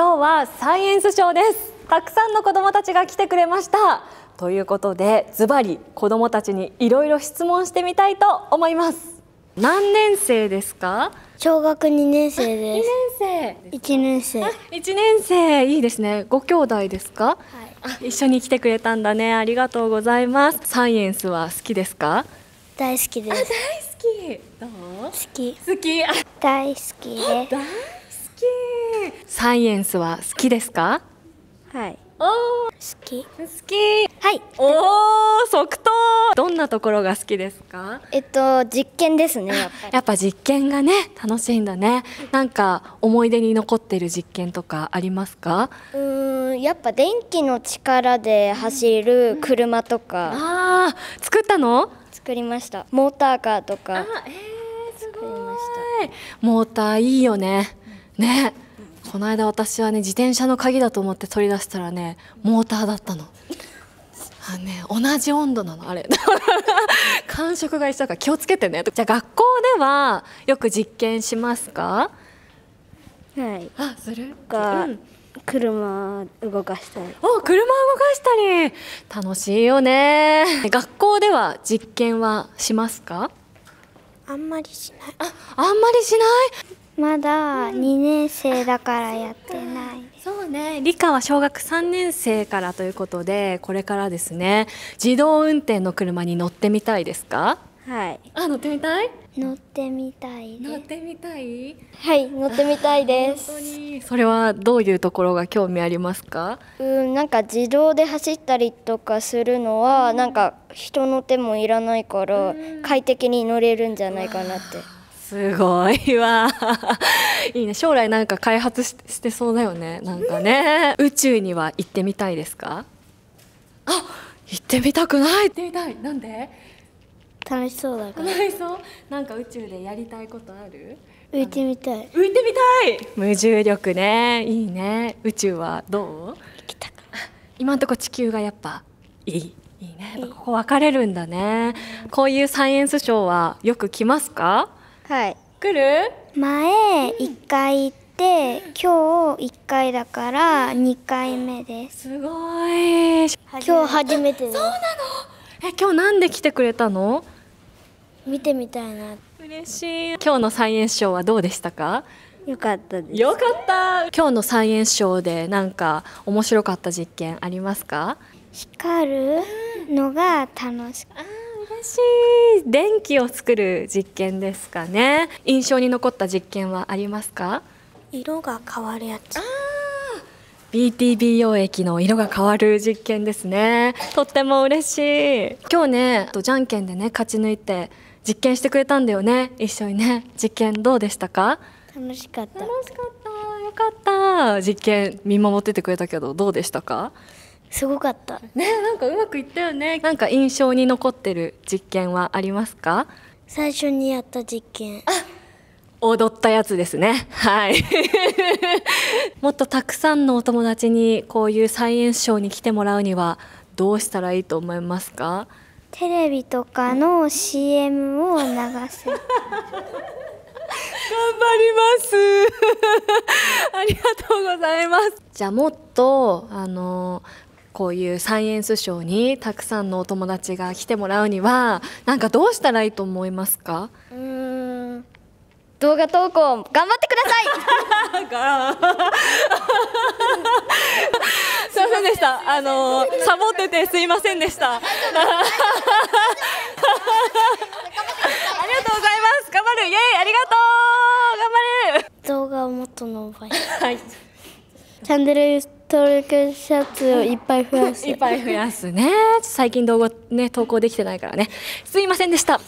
今日はサイエンスショーですたくさんの子どもたちが来てくれましたということでズバリ子どもたちにいろいろ質問してみたいと思います何年生ですか小学2年生です2年生1年生1年生いいですねご兄弟ですか、はい、一緒に来てくれたんだねありがとうございますサイエンスは好きですか大好きです大好きどう好き好き大好きです大好きサイエンスは好きですかはいおお好き好きはいおお即答どんなところが好きですかえっと実験ですねやっぱ やっぱ実験がね楽しいんだねなんか思い出に残ってる実験とかありますかうんやっぱ電気の力で走る車とか、うんうん、あ作ったの作りましたモーターカーとかあえー、すごいモーターいいよねねこの間私はね自転車の鍵だと思って取り出したらねモーターだったの。あね、同じ温度なのあれ 感触が一緒だから気をつけてねじゃあ学校ではよく実験しますかはいあするか、うん、車動かしたりお車動かしたり楽しいよね学校では実験はしますかあんまりしないああんまりしないまだ2年生だからやってない、うん、そうね理科は小学3年生からということでこれからですね自動運転の車に乗ってみたいですかはいあ乗ってみたい乗ってみたい乗ってみたいはい乗ってみたいですそれはどういうところが興味ありますかうんなんか自動で走ったりとかするのは、うん、なんか人の手もいらないから快適に乗れるんじゃないかなってすごいわ いいね将来なんか開発ししてそうだよねなんかね宇宙には行ってみたいですかあ行ってみたくない行ってみたいなんで楽しそうだから楽しそうなんか宇宙でやりたいことある浮いてみたい浮いてみたい無重力ねいいね宇宙はどう今んとこ地球がやっぱいいいいねここ分かれるんだねこういうサイエンスショーはよく来ますかはい来る前一回行って、うん、今日一回だから二回目ですすごい今日初めてですそうなのえ今日なんで来てくれたの見てみたいな嬉しい今日のサイエンスショーはどうでしたかよかったですよかった今日のサイエンスショーでなんか面白かった実験ありますか光るのが楽しかった嬉しい電気を作る実験ですかね印象に残った実験はありますか色が変わるやつ BTB 溶液の色が変わる実験ですねとっても嬉しい今日ねとじゃんけんでね勝ち抜いて実験してくれたんだよね一緒にね実験どうでしたか楽しかった楽しかったよかった実験見守っててくれたけどどうでしたかすごかったねなんかうまくいったよねなんか印象に残ってる実験はありますか最初にやった実験踊ったやつですねはい もっとたくさんのお友達にこういうサイエンスショーに来てもらうにはどうしたらいいと思いますかテレビとかの CM を流す 頑張ります ありがとうございますじゃあもっとあのこういうサイエンスショーにたくさんのお友達が来てもらうにはなんかどうしたらいいと思いますかうん動画投稿頑張ってくださいすいませんでしたあのサボっててすいませんでしたありがとうございます頑張るイエイありがとう頑張る動画をもっと伸ばしはいチャンネル登録ャツをいっぱい増やす いっぱい増やすね最近動画ね投稿できてないからねすいませんでした